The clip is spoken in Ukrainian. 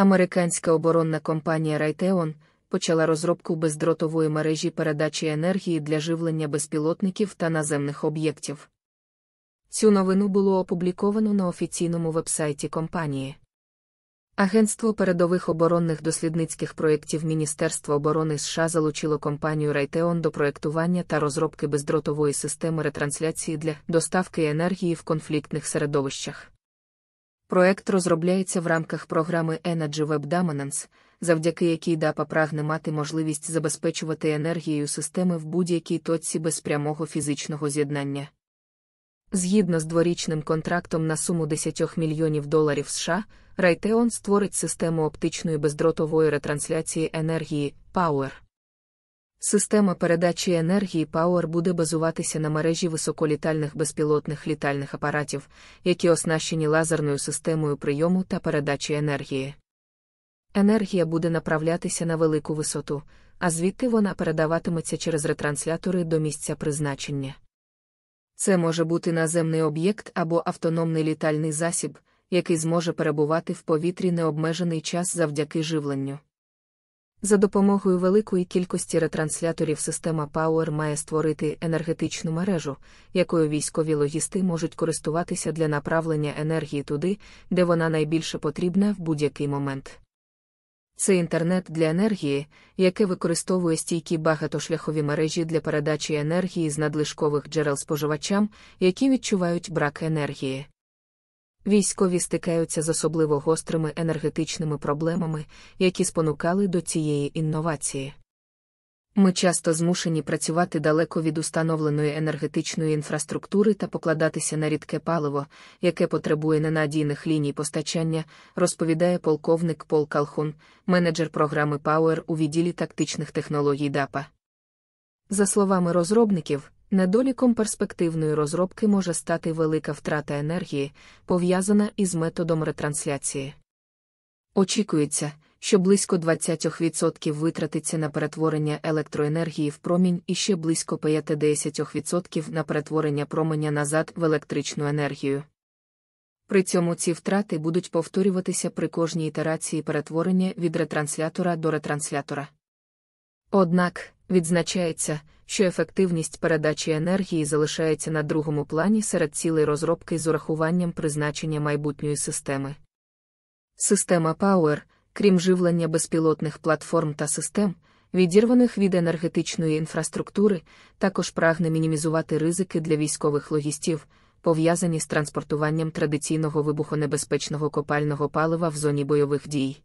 Американська оборонна компанія Raytheon почала розробку бездротової мережі передачі енергії для живлення безпілотників та наземних об'єктів. Цю новину було опубліковано на офіційному вебсайті компанії. Агентство передових оборонних дослідницьких проєктів Міністерства оборони США залучило компанію Raytheon до проєктування та розробки бездротової системи ретрансляції для доставки енергії в конфліктних середовищах. Проект розробляється в рамках програми Energy Web Dominance, завдяки якій ДАПА прагне мати можливість забезпечувати енергією системи в будь-якій точці без прямого фізичного з'єднання. Згідно з дворічним контрактом на суму 10 мільйонів доларів США, Райтеон створить систему оптичної бездротової ретрансляції енергії Power. Система передачі енергії Power буде базуватися на мережі високолітальних безпілотних літальних апаратів, які оснащені лазерною системою прийому та передачі енергії. Енергія буде направлятися на велику висоту, а звідти вона передаватиметься через ретранслятори до місця призначення. Це може бути наземний об'єкт або автономний літальний засіб, який зможе перебувати в повітрі необмежений час завдяки живленню. За допомогою великої кількості ретрансляторів система Power має створити енергетичну мережу, якою військові логісти можуть користуватися для направлення енергії туди, де вона найбільше потрібна в будь-який момент. Це інтернет для енергії, яке використовує стійкі багатошляхові мережі для передачі енергії з надлишкових джерел споживачам, які відчувають брак енергії. Військові стикаються з особливо гострими енергетичними проблемами, які спонукали до цієї інновації. Ми часто змушені працювати далеко від установленої енергетичної інфраструктури та покладатися на рідке паливо, яке потребує ненадійних ліній постачання, розповідає полковник Пол Калхун, менеджер програми Power у відділі тактичних технологій ДАПа. За словами розробників, Недоліком перспективної розробки може стати велика втрата енергії, пов'язана із методом ретрансляції. Очікується, що близько 20% витратиться на перетворення електроенергії в промінь і ще близько 5 50% на перетворення променя назад в електричну енергію. При цьому ці втрати будуть повторюватися при кожній ітерації перетворення від ретранслятора до ретранслятора. Однак, відзначається, що ефективність передачі енергії залишається на другому плані серед цілей розробки з урахуванням призначення майбутньої системи. Система Power, крім живлення безпілотних платформ та систем, відірваних від енергетичної інфраструктури, також прагне мінімізувати ризики для військових логістів, пов'язані з транспортуванням традиційного вибухонебезпечного копального палива в зоні бойових дій.